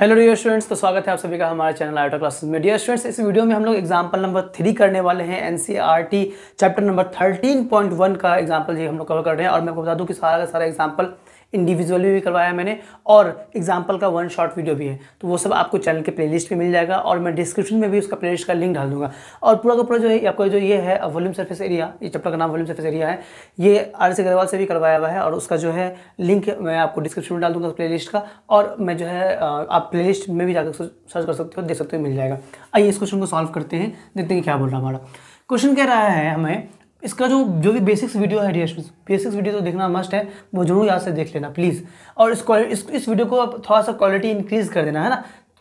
hello dear students तो स्वागत है आप सभी का हमारे चैनल आयोटा क्लासेस में डियर स्टूडेंट्स इस वीडियो में हम लोग एग्जांपल नंबर थ्री करने वाले हैं NCERT chapter number thirteen point one का एग्जांपल जी हम लोग कवर कर रहे हैं और मैं आपको बता दूं कि सारा का सारा एग्जांपल इंडिविजुअली भी करवाया मैंने और एग्जाम्पल का वन शॉट वीडियो भी है तो वो सब आपको चैनल के प्लेलिस्ट में मिल जाएगा और मैं डिस्क्रिप्शन में भी उसका प्लेलिस्ट का लिंक डाल दूंगा और पूरा का पूरा जो है आपका जो ये है वॉल्यूम सर्फेस एरिया ये चैप्टर का नाम वॉल्यूम सर्फेस एरिया है ये आर एस अग्रवाल से भी करवाया हुआ है और उसका जो है लिंक मैं आपको डिस्क्रिप्शन में डाल दूंगा प्ले का और मैं जो है आप प्ले में भी जाकर सर्च कर सकते हो देख सकते हो मिल जाएगा आइए इस क्वेश्चन को सॉल्व करते हैं देखते हैं क्या बोल रहा हमारा क्वेश्चन कह रहा है हमें इसका जो जो भी बेसिक्स वीडियो है डियर बेसिक्स वीडियो तो देखना मस्ट है वो जरूर यहाँ से देख लेना प्लीज़ और इस इस, इस वीडियो को आप थोड़ा सा क्वालिटी इंक्रीज़ कर देना है ना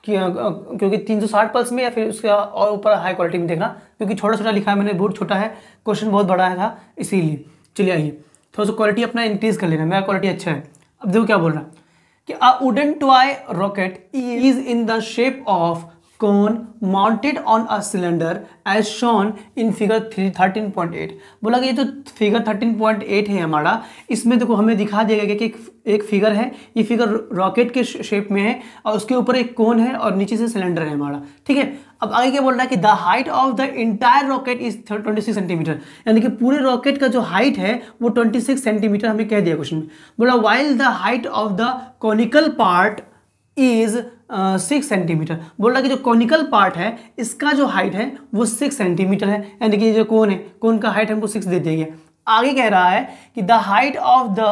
तीन क्योंकि 360 पल्स में या फिर उसका और ऊपर हाई क्वालिटी में देखना क्योंकि छोटा छोटा लिखा है मैंने बहुत छोटा है क्वेश्चन बहुत बड़ा है था इसीलिए चलिए आइए थोड़ा सा क्वालिटी अपना इंक्रीज़ कर लेना मेरा क्वालिटी अच्छा है अब देखो क्या बोल रहा है कि a wooden toy rocket is in the shape of cone mounted on a cylinder as shown in figure three thirteen point eight बोला कि ये जो फिगर थर्टीन पॉइंट एट है हमारा इसमें देखो हमें दिखा दिया गया कि एक फिगर है ये फिगर रॉकेट के शेप में है और उसके ऊपर एक कौन है और नीचे से सिलेंडर है हमारा ठीक है अब आगे क्या बोल रहा है कि the height of the entire rocket is twenty six centimetre यानी कि पूरे रॉकेट का जो हाइट है वो ट्वेंटी सिक्स सेंटीमीटर हमें कह दिया क्वेश्चन में बोला while the height of the conical part is six centimetre बोल रहा कि जो कॉनिकल पार्ट है इसका जो हाइट है वो सिक्स सेंटीमीटर है यानी कि जो कोन है कोन का हाइट हमको सिक्स दे दिया आगे कह रहा है कि the height of the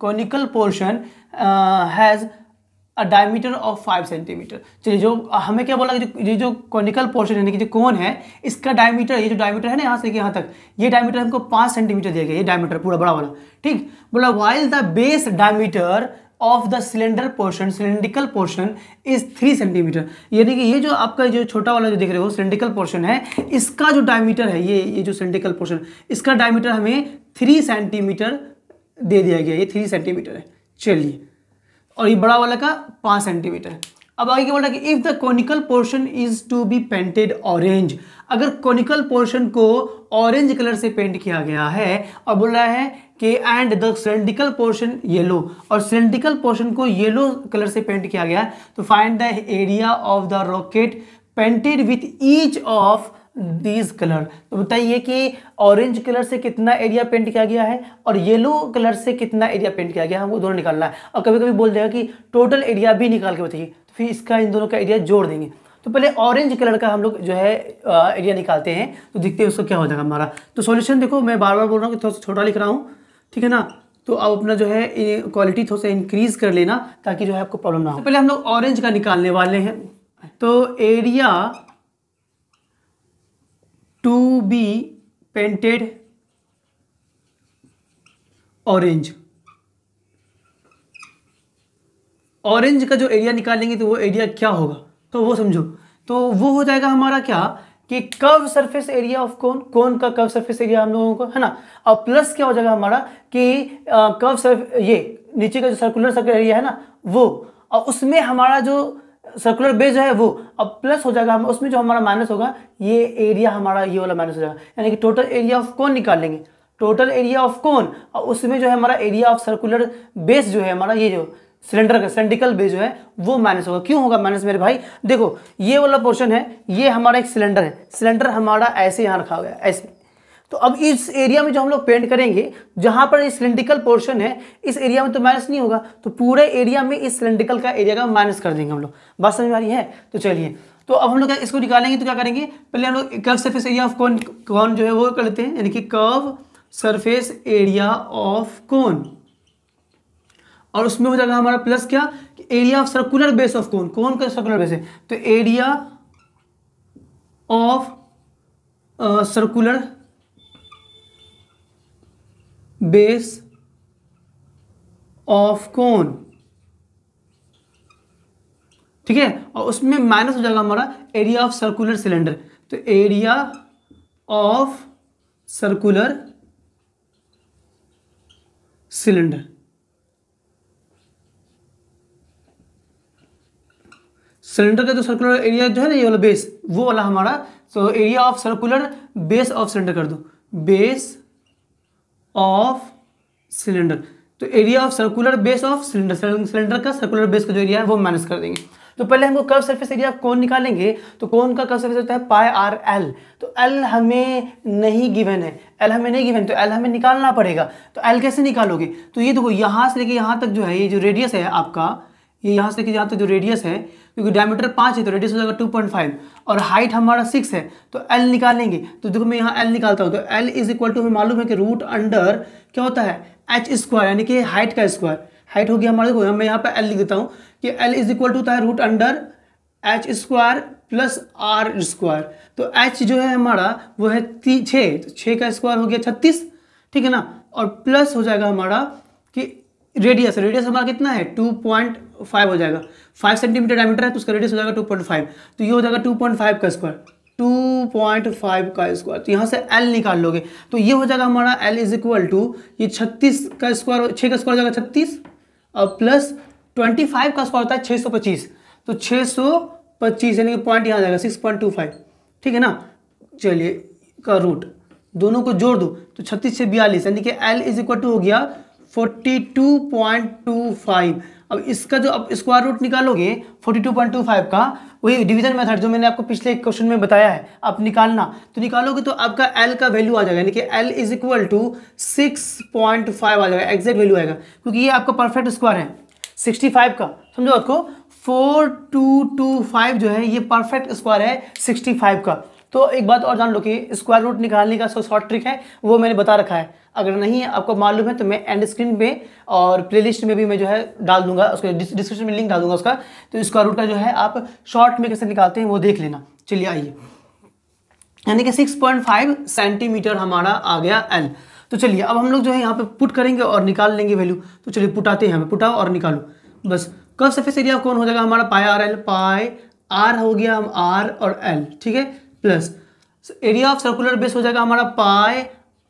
conical portion has a diameter of five centimetre चलिए जो हमें क्या बोला कि जो ये जो कॉनिकल पोर्शन यानी कि जो कोन है इसका डायमीटर ये जो डायमीटर है ना यहाँ से लेकर यहाँ तक ये डायमीटर हमको पाँच सेंटीमीटर दिया गया ये डायमीटर पूरा बड़ा वाला ठीक बोला while the base diameter of the cylinder portion cylindrical portion is three centimetre यानी कि ये जो आपका जो छोटा वाला जो देख रहे हो सिलेंड्रिकल पोर्शन है इसका जो डायमीटर है ये ये जो सिलेंड्रिकल पोर्शन इसका डायमीटर हमें थ्री सेंटीमीटर दे दिया गया ये थ्री सेंटीमीटर है चलिए और ये बड़ा वाला का पाँच सेंटीमीटर अब आगे क्या बोल रहा है कि if the conical portion is to be painted orange अगर कॉनिकल पोर्शन को ऑरेंज कलर से पेंट किया गया है और बोल रहा है कि and the cylindrical portion yellow और सिलेंड्रिकल पोर्शन को येलो कलर से पेंट किया गया तो find the area of the rocket painted with each of these colour तो बताइए कि ऑरेंज कलर से कितना एरिया पेंट किया गया है और येलो कलर से कितना एरिया पेंट किया गया है हमको दोनों निकालना है और कभी कभी बोल देगा कि टोटल एरिया भी निकाल के बताइए तो फिर इसका इन दोनों का एरिया जोड़ देंगे तो पहले ऑरेंज कलर का हम लोग जो है एरिया निकालते हैं तो देखते हैं उसको क्या हो जाएगा हमारा तो सॉल्यूशन देखो मैं बार बार बोल रहा हूँ कि थोड़ा सा छोटा लिख रहा हूँ ठीक है ना तो आप अपना जो है क्वालिटी थोड़ा सा इंक्रीज़ कर लेना ताकि जो है आपको प्रॉब्लम ना हो तो पहले हम लोग ऑरेंज का निकालने वाले हैं तो area to be painted orange orange का जो एरिया निकालेंगे तो वो एरिया क्या होगा तो वो समझो तो वो हो जाएगा हमारा क्या कि curve surface area of cone cone का कर्व सरफेस एरिया हम लोगों को है ना और प्लस क्या हो जाएगा हमारा कि कर्व सरफ ये नीचे का जो सर्कुलर सर्कुलर एरिया है ना वो और उसमें हमारा जो सर्कुलर बेस है वो अब प्लस हो जाएगा हम उसमें जो हमारा माइनस होगा ये एरिया हमारा ये वाला माइनस हो जाएगा यानी कि टोटल एरिया ऑफ कौन निकाल लेंगे टोटल एरिया ऑफ कौन और उसमें जो है हमारा एरिया ऑफ सर्कुलर बेस जो है हमारा ये जो सिलेंडर का सेंडिकल बेस जो है वो माइनस होगा क्यों होगा माइनस मेरे भाई देखो ये वाला पोर्शन है ये हमारा एक सिलेंडर है सिलेंडर हमारा ऐसे यहाँ रखा गया ऐसे तो अब इस एरिया में जो हम लोग पेंट करेंगे जहाँ पर इस सिलेंडिकल पोर्शन है इस एरिया में तो माइनस नहीं होगा तो पूरे एरिया में इस सिलेंडिकल का एरिया का माइनस कर देंगे हम लोग बात समझ आ रही है तो चलिए तो अब हम लोग इसको निकालेंगे तो क्या करेंगे पहले हम लोग curve surface area of cone कौन जो है वो कर लेते हैं यानी कि कर्व सरफेस एरिया ऑफ कौन और उसमें हो जाएगा हमारा प्लस क्या area of circular base of cone cone का सर्कुलर बेस है तो area of circular base of cone ठीक है और उसमें माइनस हो जाएगा हमारा एरिया ऑफ सर्कुलर सिलेंडर तो area of circular cylinder cylinder का जो सर्कुलर एरिया जो है ना ये वाला बेस वो वाला हमारा तो area of circular base of cylinder कर दो बेस ऑफ सिलेंडर तो area of circular base of cylinder cylinder का सर्कुलर बेस का जो एरिया है वो माइनस कर देंगे तो पहले हमको कर्व सरफेस एरिया कौन निकालेंगे तो कौन का कर्व सरफेस होता है पाए आर एल तो एल हमें नहीं गिवन है एल हमें नहीं गिवन तो एल हमें निकालना पड़ेगा तो एल कैसे निकालोगे तो ये देखो यहाँ से लेके यहाँ तक जो है ये जो रेडियस है आपका ये यहाँ से लेके यहाँ तक जो रेडियस है क्योंकि डायमीटर पाँच है तो रेडियस हो जाएगा टू पॉइंट फाइव और हाइट हमारा सिक्स है तो एल निकालेंगे तो देखो मैं यहाँ एल निकालता हूँ तो एल इज इक्वल टू हमें मालूम है कि रूट अंडर क्या होता है एच स्क्वायर यानी कि हाइट का स्क्वायर हाइट हो गया हमारा देखो मैं यहाँ पर एल लिख देता हूँ कि एल इज इक्वल टू होता है root under H square plus R square तो एच जो है हमारा वो है ती छः तो छः का स्क्वायर हो गया छत्तीस ठीक है ना और प्लस हो जाएगा हमारा कि रेडियस रेडियस हमारा कितना है टू पॉइंट फाइव हो जाएगा फाइव सेंटीमीटर डायमीटर है तो उसका रेडियस हो जाएगा टू पॉइंट फाइव तो ये हो जाएगा टू पॉइंट फाइव का स्क्वायर टू पॉइंट फाइव का स्क्वायर तो यहाँ से एल निकाल लोगे तो ये हो जाएगा हमारा एल इज इक्वल टू ये छत्तीस का स्क्वायर छः का स्क्वायर हो जाएगा छत्तीस और प्लस ट्वेंटी फाइव का स्क्वायर होता है छः सौ पच्चीस तो छः सौ पच्चीस यानी कि पॉइंट यहाँ जाएगा सिक्स पॉइंट टू फाइव ठीक है ना चलिए का रूट दोनों को जोड़ दो तो छत्तीस से बयालीस यानी कि एल इज इक्वल टू हो गया forty two point two five अब इसका जो अब स्क्वायर रूट निकालोगे 42.25 का वही डिवीजन मेथड जो मैंने आपको पिछले क्वेश्चन में बताया है आप निकालना तो निकालोगे तो आपका एल का वैल्यू आ जाएगा यानी कि L is equal to six point five आ जाएगा एग्जैक्ट वैल्यू आएगा क्योंकि ये आपका परफेक्ट स्क्वायर है सिक्सटी फाइव का समझो आपको फोर टू टू फाइव जो है ये परफेक्ट स्क्वायर है सिक्सटी फाइव का तो एक बात और जान लो कि स्क्वायर रूट निकालने का सो शॉर्ट ट्रिक है वो मैंने बता रखा है अगर नहीं है आपको मालूम है तो मैं एंड स्क्रीन पे और प्लेलिस्ट में भी मैं जो है डाल दूंगा उसके डिस्क्रिप्शन में लिंक डाल दूंगा उसका तो स्क्वायर रूट का जो है आप शॉर्ट में कैसे निकालते हैं वो देख लेना चलिए आइए यानी कि 6.5 सेंटीमीटर हमारा आ गया एल तो चलिए अब हम लोग जो है यहाँ पे पुट करेंगे और निकाल लेंगे वैल्यू तो चलिए पुटाते हैं हमें पुटाओ और निकालो बस कब सफेस एरिया कौन हो जाएगा हमारा पाए आर एल पाए आर हो गया हम आर और एल ठीक है plus area of circular base हो जाएगा हमारा पाए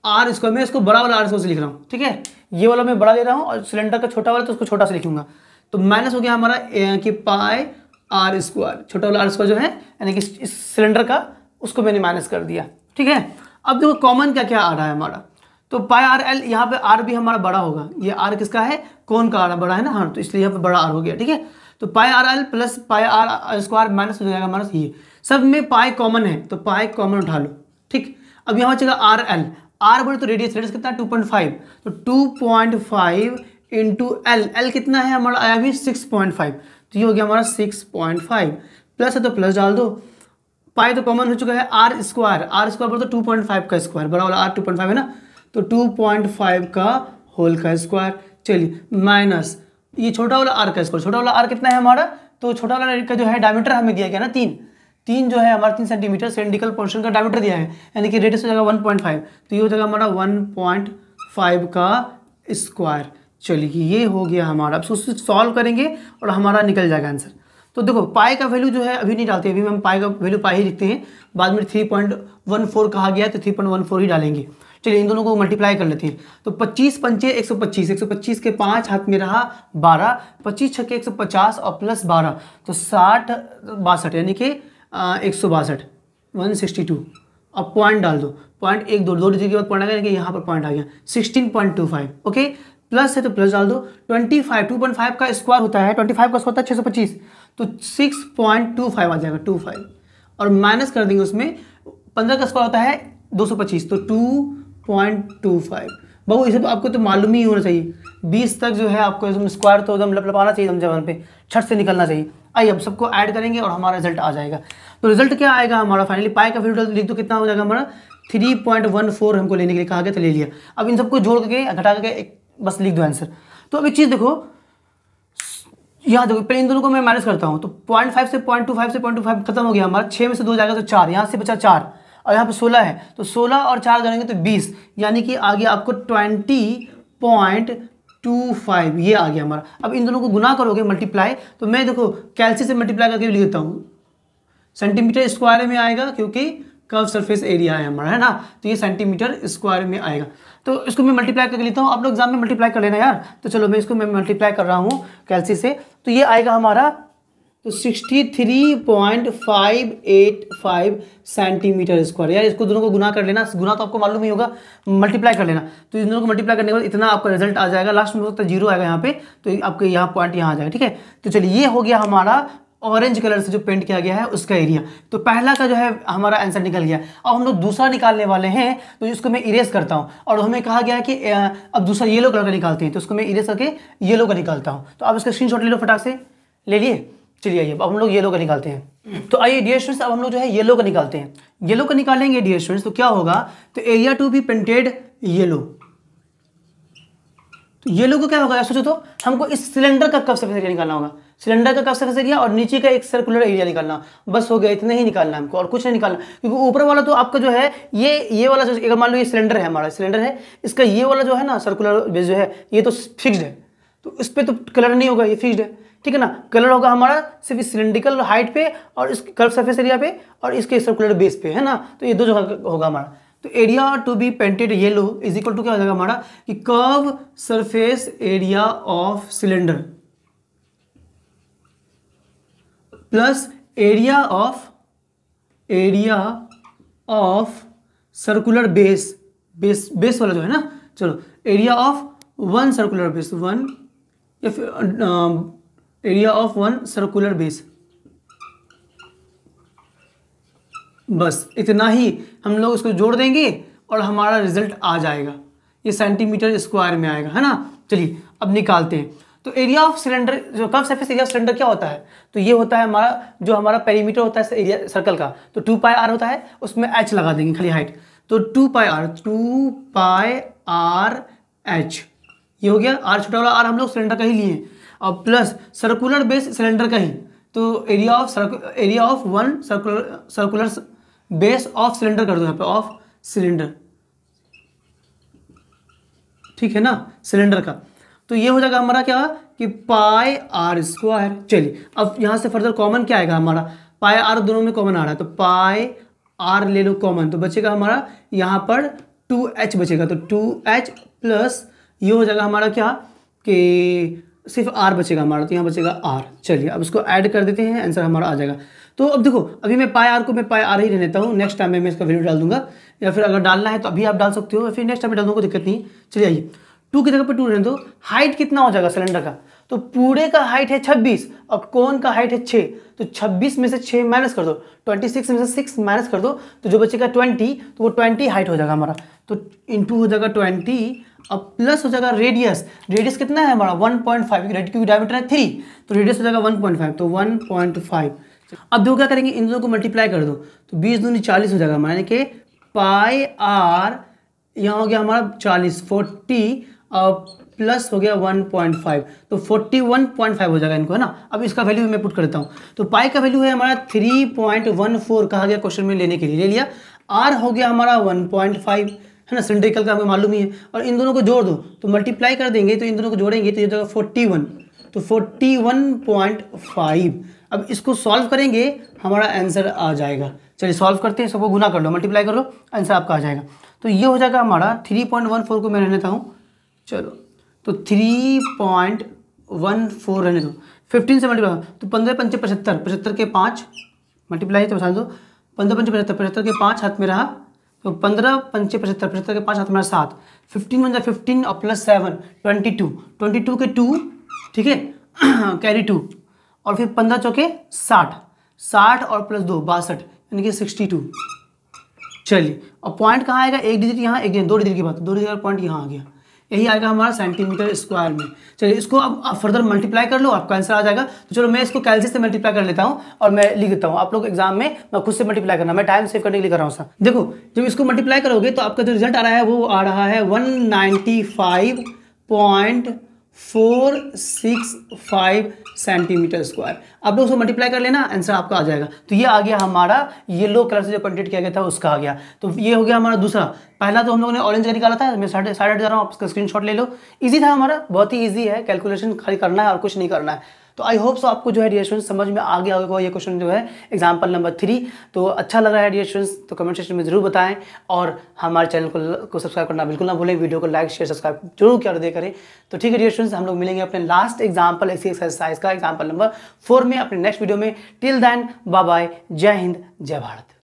आर स्क्वायर मैं इसको बड़ा वाला आर स्क्वायर से लिख रहा हूँ ठीक है ये वाला मैं बड़ा ले रहा हूँ और सिलेंडर का छोटा वाला तो उसको छोटा से लिखूंगा तो माइनस हो गया हमारा कि पाए आर स्क्वायर छोटा वाला आर स्क्वायर जो है यानी कि इस सिलेंडर का उसको मैंने माइनस कर दिया ठीक है अब देखो कॉमन क्या क्या आ रहा है हमारा तो पाई आर एल यहाँ पर आर भी हमारा बड़ा होगा ये आर किसका है कौन का आर बड़ा है ना हाँ तो इसलिए यहाँ पर बड़ा आर हो गया ठीक है तो pi R L plus pi R square minus हो जाएगा माइनस ये सब में पाई कॉमन है तो पाई कॉमन उठा लो ठीक अब यहाँ चलेगा आर एल आर बोले तो रेडियस रेडियस कितना टू पॉइंट फाइव तो two point five into L L कितना है हमारा आया भी सिक्स पॉइंट फाइव तो ये हो गया हमारा सिक्स पॉइंट फाइव प्लस है तो प्लस डाल दो पाई तो कॉमन हो चुका है आर स्क्वायर आर स्क्वायर बोलते टू पॉइंट फाइव का स्क्वायर बड़ा वाला आर टू पॉइंट फाइव है ना तो टू पॉइंट फाइव का होल का स्क्वायर चलिए माइनस ये छोटा वाला आर का स्क्वायर छोटा वाला आर कितना है हमारा तो छोटा वाला का जो है डायमीटर हमें दिया गया ना तीन तीन जो है हमारा तीन सेंटीमीटर सेंडिकल पोर्शन का डायमीटर दिया है यानी कि रेडियस हो जाएगा वन पॉइंट फाइव तो ये हो जाएगा हमारा वन पॉइंट फाइव का स्क्वायर चलिए ये हो गया हमारा अब उसको सॉल्व करेंगे और हमारा निकल जाएगा आंसर तो देखो पाई का वैल्यू जो है अभी नहीं डालते अभी हम पाई का वैल्यू पाई ही लिखते हैं बाद में थ्री पॉइंट वन फोर कहा गया है तो थ्री पॉइंट वन फोर ही डालेंगे चलिए इन दोनों को मल्टीप्लाई कर लेते हैं तो 25 पंचे 125 125 के पाँच हाथ में रहा 12 25 सौ 150 और प्लस 12 तो साठ बासठ यानी कि एक सौ बासठ वन सिक्सटी टू अब पॉइंट डाल दो पॉइंट एक दो दो डिजिट के बाद पॉइंट आ गया लेकिन यहाँ पर पॉइंट आ गया sixteen point two five okay plus है तो प्लस डाल दो twenty five two point five का स्क्वायर होता है ट्वेंटी फाइव का स्क्वायर होता है छः सौ पच्चीस तो सिक्स पॉइंट टू फाइव आ जाएगा टू फाइव और माइनस कर देंगे उसमें पंद्रह का स्क्वायर होता है दो सौ पच्चीस तो टू पॉइंट टू फाइव बहू इसे तो आपको तो मालूम ही होना चाहिए बीस तक जो है आपको एकदम स्क्वायर तो एकदम लप लपाना चाहिए एकदम जवान पे छठ से निकलना चाहिए आइए अब सबको ऐड करेंगे और हमारा रिजल्ट आ जाएगा तो रिजल्ट क्या आएगा हमारा फाइनली पाई का फिर लिख दो कितना हो जाएगा हमारा थ्री पॉइंट वन फोर हमको लेने के लिए कहा गया तो ले लिया अब इन सबको जोड़ करके घटा करके एक बस लिख दो आंसर तो अब एक चीज़ देखो यहाँ देखो पहले इन दोनों को मैं माइनस करता हूँ तो पॉइंट फाइव से पॉइंट टू फाइव से पॉइंट टू फाइव खत्म हो गया हमारा छः में से दो जाएगा तो चार यहाँ से बचा चार और यहाँ पे सोलह है तो सोलह और चार करेंगे तो बीस यानी कि आगे आपको ट्वेंटी पॉइंट टू फाइव ये आ गया हमारा अब इन दोनों को गुना करोगे मल्टीप्लाई तो मैं देखो कैल्सी से मल्टीप्लाई करके लिख देता हूँ सेंटीमीटर स्क्वायर में आएगा क्योंकि कर्व सरफेस एरिया है हमारा है ना तो ये सेंटीमीटर स्क्वायर में आएगा तो इसको मैं मल्टीप्लाई करके लेता हूँ आप लोग एग्जाम में मल्टीप्लाई कर लेना यार तो चलो मैं इसको मैं मल्टीप्लाई कर रहा हूँ कैल्सी से तो ये आएगा हमारा तो 63.585 सेंटीमीटर स्क्वायर यार इसको दोनों को गुना कर लेना गुना तो आपको मालूम ही होगा मल्टीप्लाई कर लेना तो इन दोनों को मल्टीप्लाई करने के बाद इतना आपका रिजल्ट आ जाएगा लास्ट में हो सकता है जीरो आएगा यहाँ पे तो आपके यहाँ पॉइंट यहाँ आ जाएगा ठीक है तो चलिए ये हो गया हमारा ऑरेंज कलर से जो पेंट किया गया है उसका एरिया तो पहला का जो है हमारा आंसर निकल गया अब हम लोग दूसरा निकालने वाले हैं तो इसको मैं इरेज करता हूँ और हमें कहा गया कि अब दूसरा येलो कलर का निकालते हैं तो उसको मैं इरेज करके येलो का निकालता हूँ तो आप इसका स्क्रीन ले लो फटाक से ले लिए चलिए आइए अब हम लोग येलो का निकालते हैं तो आइए डी एस अब हम लोग जो है येलो का निकालते हैं येलो का निकालेंगे डी एस तो क्या होगा तो area to be printed yellow तो येलो को क्या होगा सोचो तो हमको इस सिलेंडर का कब सफेद एरिया निकालना होगा सिलेंडर का कब सफेद एरिया और नीचे का एक सर्कुलर एरिया निकालना बस हो गया इतना ही निकालना हमको और कुछ नहीं निकालना क्योंकि ऊपर वाला तो आपका जो है ये ये वाला जो अगर मान लो ये सिलेंडर है हमारा सिलेंडर है इसका ये वाला जो है ना सर्कुलर जो है ये तो फिक्सड है तो इस पर तो कलर नहीं होगा ये फिक्सड है ठीक है ना कलर होगा हमारा सिर्फ सिलेंड्रिकल हाइट पे और इस कर्व सर्फेस एरिया पे और इसके सर्कुलर बेस पे है ना तो ये दो जगह होगा हमारा तो area to be painted yellow is equal to क्या हो जाएगा हमारा कि curve surface area of cylinder plus area of area of circular base base base वाला जो है ना चलो area of one circular base one या फिर area of one circular base बस इतना ही हम लोग इसको जोड़ देंगे और हमारा रिजल्ट आ जाएगा ये सेंटीमीटर स्क्वायर में आएगा है ना चलिए अब निकालते हैं तो एरिया ऑफ सिलेंडर जो कब सरफेस एरिया ऑफ सिलेंडर क्या होता है तो ये होता है हमारा जो हमारा पेरीमीटर होता है एरिया सर्कल का तो टू पाई आर होता है उसमें एच लगा देंगे खाली हाइट तो two pi R two pi R H ये हो गया आर छोटा वाला आर हम लोग सिलेंडर का ही लिए और प्लस सर्कुलर बेस सिलेंडर का ही तो area of area of one circular circular base of cylinder कर दो यहाँ पे ऑफ सिलेंडर ठीक है ना सिलेंडर का तो ये हो जाएगा हमारा क्या कि पाई आर स्क्वायर चलिए अब यहाँ से फर्दर कॉमन क्या आएगा हमारा पाई आर दोनों में कॉमन आ रहा है तो पाई आर ले लो कॉमन तो बचेगा हमारा यहाँ पर टू एच बचेगा तो टू एच प्लस ये हो जाएगा हमारा क्या कि सिर्फ आर बचेगा हमारा तो यहाँ बचेगा आर चलिए अब इसको ऐड कर देते हैं आंसर हमारा आ जाएगा तो अब देखो अभी मैं पाए आर को मैं पाए आर ही रहने देता हूँ नेक्स्ट टाइम में मैं इसका वैल्यू डाल दूंगा या फिर अगर डालना है तो अभी आप डाल सकते हो या फिर नेक्स्ट टाइम में डाल दूंगा दिक्कत नहीं चलिए आइए टू की जगह पर टू रहने दो हाइट कितना हो जाएगा सिलेंडर का तो पूरे का हाइट है छब्बीस और कौन का हाइट है छः तो छब्बीस में से छः माइनस कर दो ट्वेंटी सिक्स में से सिक्स माइनस कर दो तो जो बचेगा ट्वेंटी तो वो ट्वेंटी हाइट हो जाएगा हमारा तो इन हो जाएगा ट्वेंटी अब प्लस हो जाएगा रेडियस रेडियस कितना है हमारा 1.5 पॉइंट फाइव क्योंकि डायमीटर है थ्री तो रेडियस हो जाएगा 1.5 तो 1.5 अब देखो क्या करेंगे इन दोनों को मल्टीप्लाई कर दो तो बीस दूनी चालीस हो जाएगा हमारा यानी कि पाई आर यहाँ हो गया हमारा चालीस फोर्टी और प्लस हो गया 1.5 तो 41.5 हो जाएगा इनको है ना अब इसका वैल्यू मैं पुट करता हूँ तो पाई का वैल्यू है हमारा थ्री कहा गया क्वेश्चन में लेने के लिए ले लिया आर हो गया हमारा वन है ना सिंड्रिकल का हमें मालूम ही है और इन दोनों को जोड़ दो तो मल्टीप्लाई कर देंगे तो इन दोनों को जोड़ेंगे तो ये जगह फोर्टी वन तो फोर्टी वन पॉइंट फाइव अब इसको सॉल्व करेंगे हमारा आंसर आ जाएगा चलिए सॉल्व करते हैं सबको गुना कर लो मल्टीप्लाई कर लो आंसर आपका आ जाएगा तो ये हो जाएगा हमारा थ्री पॉइंट वन फोर को मैं रहने देता हूँ चलो तो थ्री पॉइंट वन फोर रहने दो फिफ्टीन से मल्टीप्लाई तो पंद्रह पंचे पचहत्तर पचहत्तर के पाँच मल्टीप्लाई तो बता दो पंद्रह पंचे पचहत्तर पचहत्तर के पाँच हाथ में रहा तो पंद्रह पंचे पचहत्तर पचहत्तर के पाँच हाथ मेरा सात फिफ्टीन वन जाए फिफ्टीन और plus seven twenty two twenty two के टू ठीक है कैरी टू और फिर पंद्रह चौके साठ साठ और प्लस दो बासठ यानी कि सिक्सटी टू चलिए और पॉइंट कहाँ आएगा एक डिजिट यहाँ एक डिजिट दो डिजिट की बात दो डिजिट का पॉइंट यहाँ आ गया यही आएगा हमारा सेंटीमीटर स्क्वायर में चलिए इसको अब आप फर्दर मल्टीप्लाई कर लो आपका आंसर आ जाएगा तो चलो मैं इसको कैलसी से मल्टीप्लाई कर लेता हूँ और मैं लिख देता हूँ आप लोग एग्जाम में मैं खुद से मल्टीप्लाई करना मैं टाइम सेव करने के लिए कर रहा हूँ सर देखो जब इसको मल्टीप्लाई करोगे तो आपका जो रिजल्ट आ रहा है वो आ रहा है one four six five centimetre square अब लोग उसको मल्टीप्लाई कर लेना आंसर आपका आ जाएगा तो ये आ गया हमारा येलो कलर से जो कंटेट किया गया था उसका आ गया तो ये हो गया हमारा दूसरा पहला तो हम लोगों ने ऑरेंज का निकाला था मैं साढ़े साढ़े जा रहा हूँ आप उसका शॉट ले लो ईजी था हमारा बहुत ही ईजी है कैलकुलेशन खाली करना है और कुछ नहीं करना है तो आई होप सो आपको जो है डियर स्टूडेंट समझ में आगे आगे ये क्वेश्चन जो है एग्जाम्पल नंबर थ्री तो अच्छा लग रहा है डियर स्टूडेंट्स तो कमेंट सेक्शन में जरूर बताएं और हमारे चैनल को, को सब्सक्राइब करना बिल्कुल ना भूलें वीडियो को लाइक शेयर सब्सक्राइब जरूर क्या दे करें तो ठीक है डियर स्टूडेंट्स हम लोग मिलेंगे अपने लास्ट एग्जाम्पल ऐसी एक्सरसाइज का एग्जाम्पल नंबर फोर में अपने नेक्स्ट वीडियो में टिल दैन बाय जय हिंद जय भारत